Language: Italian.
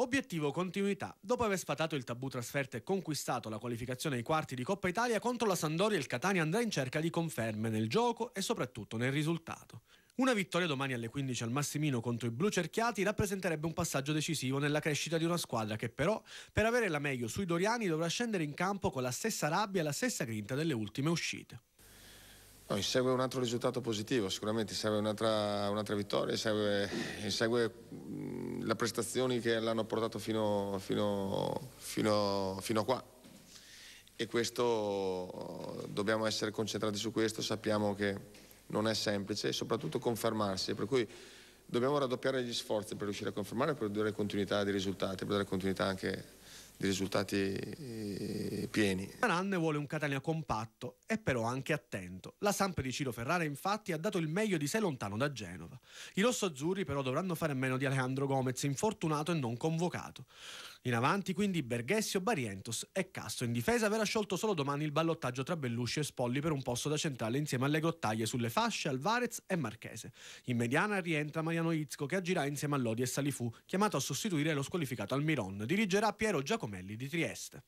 Obiettivo continuità. Dopo aver sfatato il tabù trasferte e conquistato la qualificazione ai quarti di Coppa Italia contro la Sandoria, il Catania andrà in cerca di conferme nel gioco e soprattutto nel risultato. Una vittoria domani alle 15 al Massimino contro i blu cerchiati rappresenterebbe un passaggio decisivo nella crescita di una squadra che però, per avere la meglio sui doriani, dovrà scendere in campo con la stessa rabbia e la stessa grinta delle ultime uscite. No, serve un altro risultato positivo, sicuramente serve un'altra, un'altra vittoria, serve, serve le prestazioni che l'hanno portato fino, fino, fino, fino a qua e questo dobbiamo essere concentrati su questo, sappiamo che non è semplice soprattutto confermarsi, per cui dobbiamo raddoppiare gli sforzi per riuscire a confermare, per dare continuità di risultati, per dare continuità anche di risultati eh, pieni. Maranne vuole un Catania compatto e però anche attento. La Samp di Ciro Ferrara infatti ha dato il meglio di sé lontano da Genova. I rossoazzurri però dovranno fare a meno di Alejandro Gomez, infortunato e non convocato. In avanti quindi Berghessio, Barientos e Castro. In difesa verrà sciolto solo domani il ballottaggio tra Bellucci e Spolli per un posto da centrale insieme alle grottaglie sulle fasce Alvarez e Marchese. In mediana rientra Mariano Izzo che agirà insieme a Lodi e Salifu, chiamato a sostituire lo squalificato Almiron. Dirigerà Piero Giacomelli di Trieste.